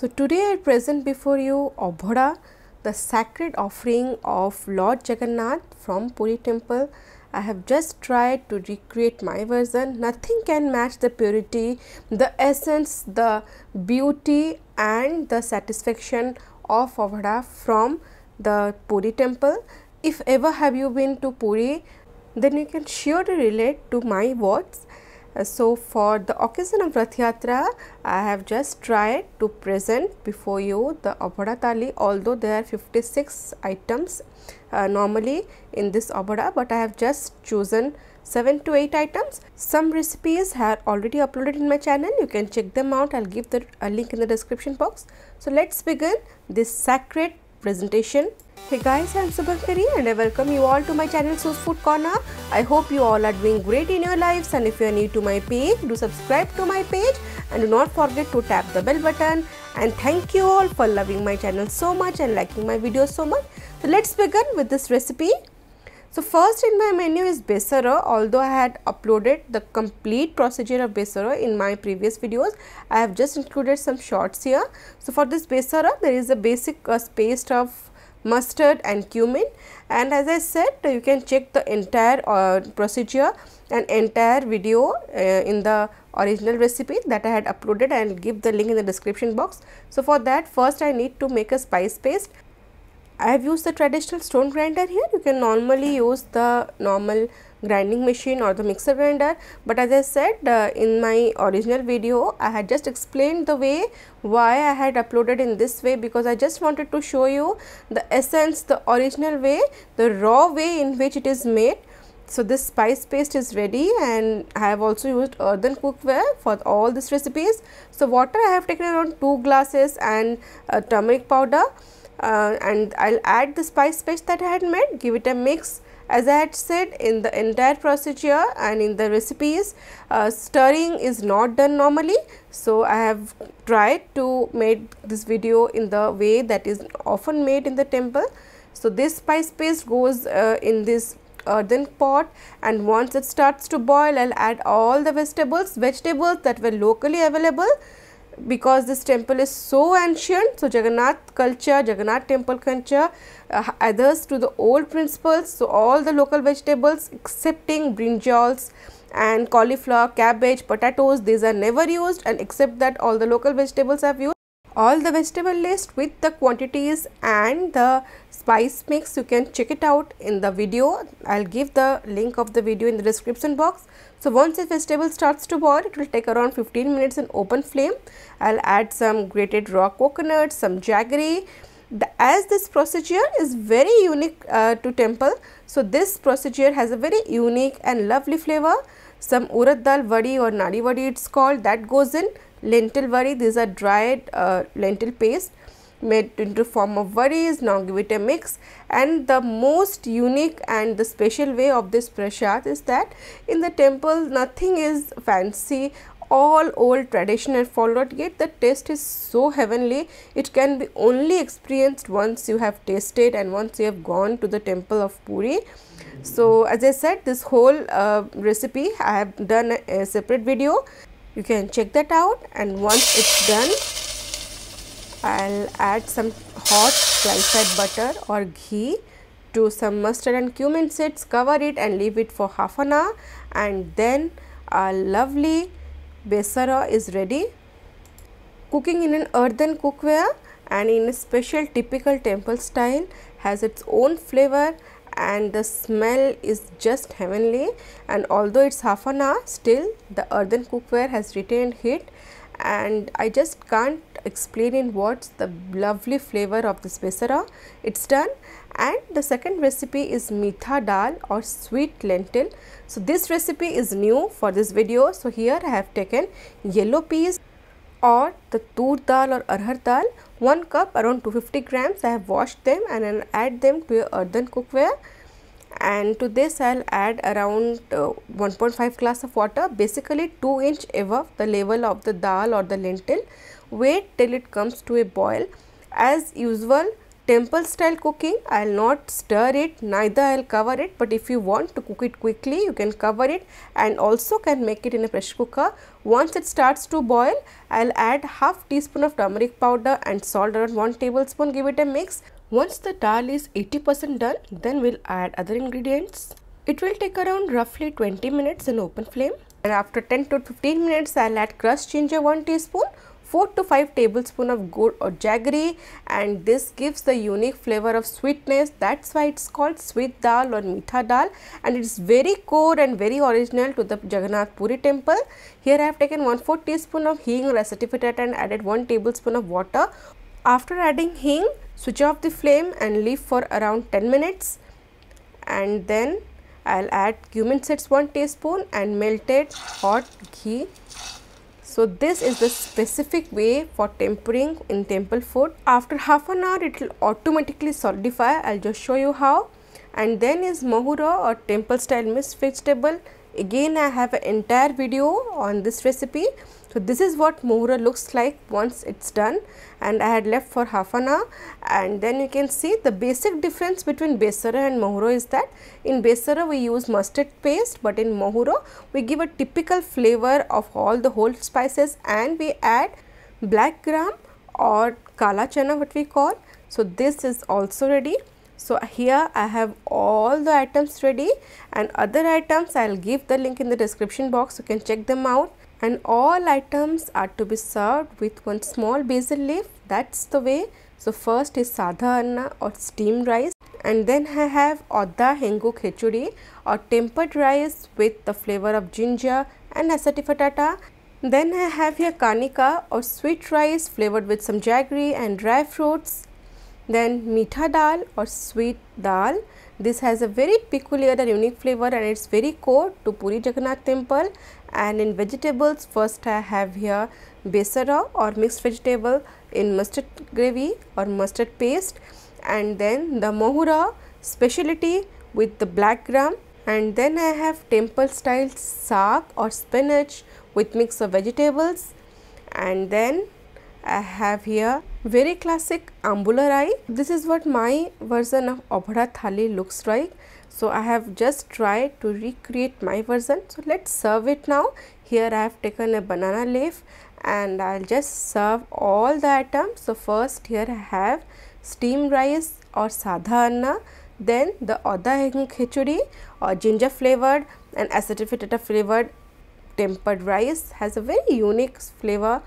So, today I present before you Obhoda, the sacred offering of Lord Jagannath from Puri temple. I have just tried to recreate my version. Nothing can match the purity, the essence, the beauty and the satisfaction of Obhoda from the Puri temple. If ever have you been to Puri, then you can surely relate to my words uh, so for the occasion of Rath Yatra, I have just tried to present before you the Abhada Thali although there are 56 items uh, normally in this Abhada but I have just chosen 7 to 8 items. Some recipes are already uploaded in my channel. You can check them out. I will give the a link in the description box. So let's begin this sacred presentation. Hey guys, I'm Subhakari and I welcome you all to my channel Sus Food Corner. I hope you all are doing great in your lives and if you are new to my page, do subscribe to my page and do not forget to tap the bell button. And thank you all for loving my channel so much and liking my videos so much. So let's begin with this recipe. So first in my menu is Besara although I had uploaded the complete procedure of Besara in my previous videos I have just included some shots here. So for this Besara there is a basic uh, paste of mustard and cumin and as I said you can check the entire uh, procedure and entire video uh, in the original recipe that I had uploaded and give the link in the description box. So for that first I need to make a spice paste. I have used the traditional stone grinder here you can normally use the normal grinding machine or the mixer grinder but as I said uh, in my original video I had just explained the way why I had uploaded in this way because I just wanted to show you the essence the original way the raw way in which it is made so this spice paste is ready and I have also used earthen cookware for all these recipes. So water I have taken around 2 glasses and turmeric powder uh, and I'll add the spice paste that I had made, give it a mix as I had said in the entire procedure and in the recipes, uh, stirring is not done normally. So, I have tried to make this video in the way that is often made in the temple. So, this spice paste goes uh, in this earthen pot and once it starts to boil, I will add all the vegetables, vegetables that were locally available because this temple is so ancient, so Jagannath culture, Jagannath temple culture uh, adheres to the old principles. So, all the local vegetables excepting brinjals and cauliflower, cabbage, potatoes, these are never used and except that all the local vegetables are used all the vegetable list with the quantities and the spice mix you can check it out in the video i'll give the link of the video in the description box so once the vegetable starts to boil it will take around 15 minutes in open flame i'll add some grated raw coconut some jaggery the, as this procedure is very unique uh, to temple so this procedure has a very unique and lovely flavor some urad dal vadi or nadi vadi it's called that goes in lentil vadi these are dried uh, lentil paste made into form of varis. Now give it a mix and the most unique and the special way of this prashad is that in the temple nothing is fancy all old tradition and followed yet the taste is so heavenly it can be only experienced once you have tasted and once you have gone to the temple of puri so as i said this whole uh, recipe i have done a, a separate video you can check that out and once it's done I'll add some hot sliced butter or ghee to some mustard and cumin seeds cover it and leave it for half an hour and then our lovely besara is ready cooking in an earthen cookware and in a special typical temple style has its own flavor and the smell is just heavenly and although it's half an hour still the earthen cookware has retained heat and I just can't explain in words the lovely flavor of this besara. It's done. And the second recipe is mitha dal or sweet lentil. So this recipe is new for this video. So here I have taken yellow peas or the tur dal or arhar dal 1 cup around 250 grams. I have washed them and then add them to a earthen cookware and to this I'll add around uh, 1.5 glass of water basically 2 inch above the level of the dal or the lentil wait till it comes to a boil as usual temple style cooking I will not stir it neither I will cover it but if you want to cook it quickly you can cover it and also can make it in a pressure cooker. Once it starts to boil I will add half teaspoon of turmeric powder and salt around 1 tablespoon give it a mix. Once the dal is 80% done then we'll add other ingredients. It will take around roughly 20 minutes in open flame and after 10 to 15 minutes I'll add crushed ginger 1 teaspoon 4 to 5 tablespoon of gur or jaggery and this gives the unique flavor of sweetness that's why it's called sweet dal or mitha dal and it's very core and very original to the Jagannath Puri temple. Here I have taken 1 4 teaspoon of hing or acetifitata and added 1 tablespoon of water. After adding hing, switch off the flame and leave for around 10 minutes and then I'll add cumin seeds 1 teaspoon and melted hot ghee so this is the specific way for tempering in temple food. After half an hour it will automatically solidify. I will just show you how. And then is mohura or temple style mixed vegetable. Again I have an entire video on this recipe. So, this is what mohura looks like once it's done and I had left for half an hour and then you can see the basic difference between besara and mohura is that in besara we use mustard paste but in mohura we give a typical flavor of all the whole spices and we add black gram or kala chana what we call. So, this is also ready. So, here I have all the items ready and other items I will give the link in the description box you can check them out and all items are to be served with one small basil leaf that's the way so first is sadha anna or steamed rice and then I have odda hengu khichdi or tempered rice with the flavor of ginger and asatifetata then I have here kanika or sweet rice flavored with some jaggery and dry fruits then meetha dal or sweet dal this has a very peculiar and unique flavor and it's very core to Puri Jagannath temple. And in vegetables, first I have here besara or mixed vegetable in mustard gravy or mustard paste and then the mohura specialty with the black gram and then I have temple style saag or spinach with mix of vegetables and then I have here very classic ambular eye. This is what my version of Obhara Thali looks like. So I have just tried to recreate my version. So let's serve it now. Here I have taken a banana leaf and I'll just serve all the items. So first here I have steamed rice or sadha anna. Then the oda khichdi or ginger flavored and acidified flavoured tempered rice has a very unique flavor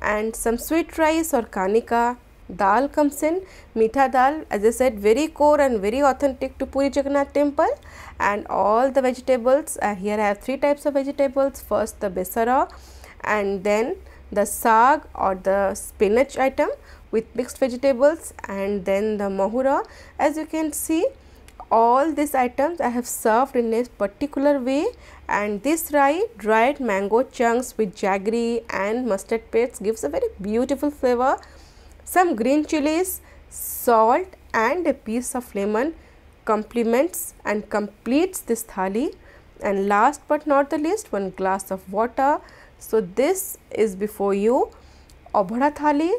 and some sweet rice or kanika dal comes in mitha dal as i said very core and very authentic to puri jagannath temple and all the vegetables uh, here i have three types of vegetables first the besara and then the sag or the spinach item with mixed vegetables and then the mahura as you can see all these items i have served in a particular way and this rye dried mango chunks with jaggery and mustard paste gives a very beautiful flavor. Some green chilies, salt and a piece of lemon complements and completes this thali and last but not the least one glass of water. So this is before you obhara thali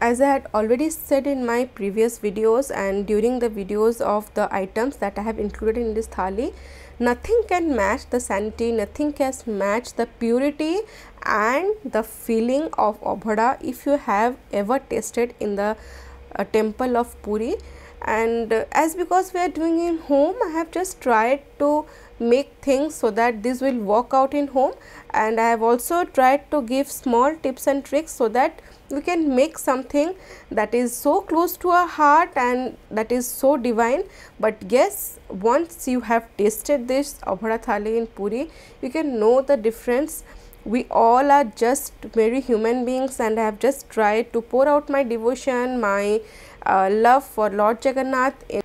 as I had already said in my previous videos and during the videos of the items that I have included in this thali, nothing can match the sanity, nothing can match the purity and the feeling of obhada if you have ever tasted in the uh, temple of Puri. And uh, as because we are doing in home, I have just tried to make things so that this will work out in home and I have also tried to give small tips and tricks so that we can make something that is so close to our heart and that is so divine but yes once you have tasted this abhara thali in puri you can know the difference we all are just very human beings and I have just tried to pour out my devotion my uh, love for Lord Jagannath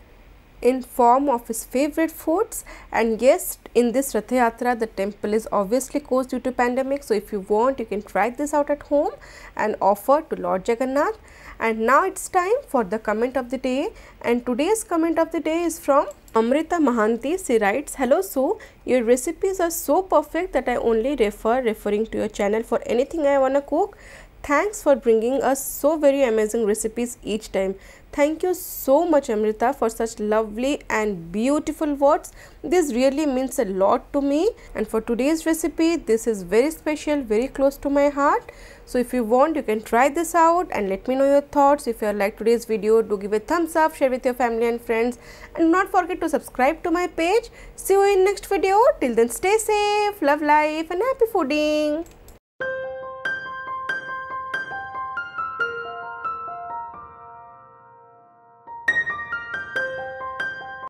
in form of his favorite foods and yes in this Rath Yatra the temple is obviously closed due to pandemic so if you want you can try this out at home and offer to Lord Jagannath and now it's time for the comment of the day and today's comment of the day is from Amrita Mahanti she writes hello Sue your recipes are so perfect that I only refer referring to your channel for anything I wanna cook Thanks for bringing us so very amazing recipes each time. Thank you so much Amrita for such lovely and beautiful words. This really means a lot to me and for today's recipe this is very special, very close to my heart. So if you want you can try this out and let me know your thoughts. If you like today's video do give a thumbs up, share with your family and friends and not forget to subscribe to my page. See you in next video. Till then stay safe, love life and happy fooding.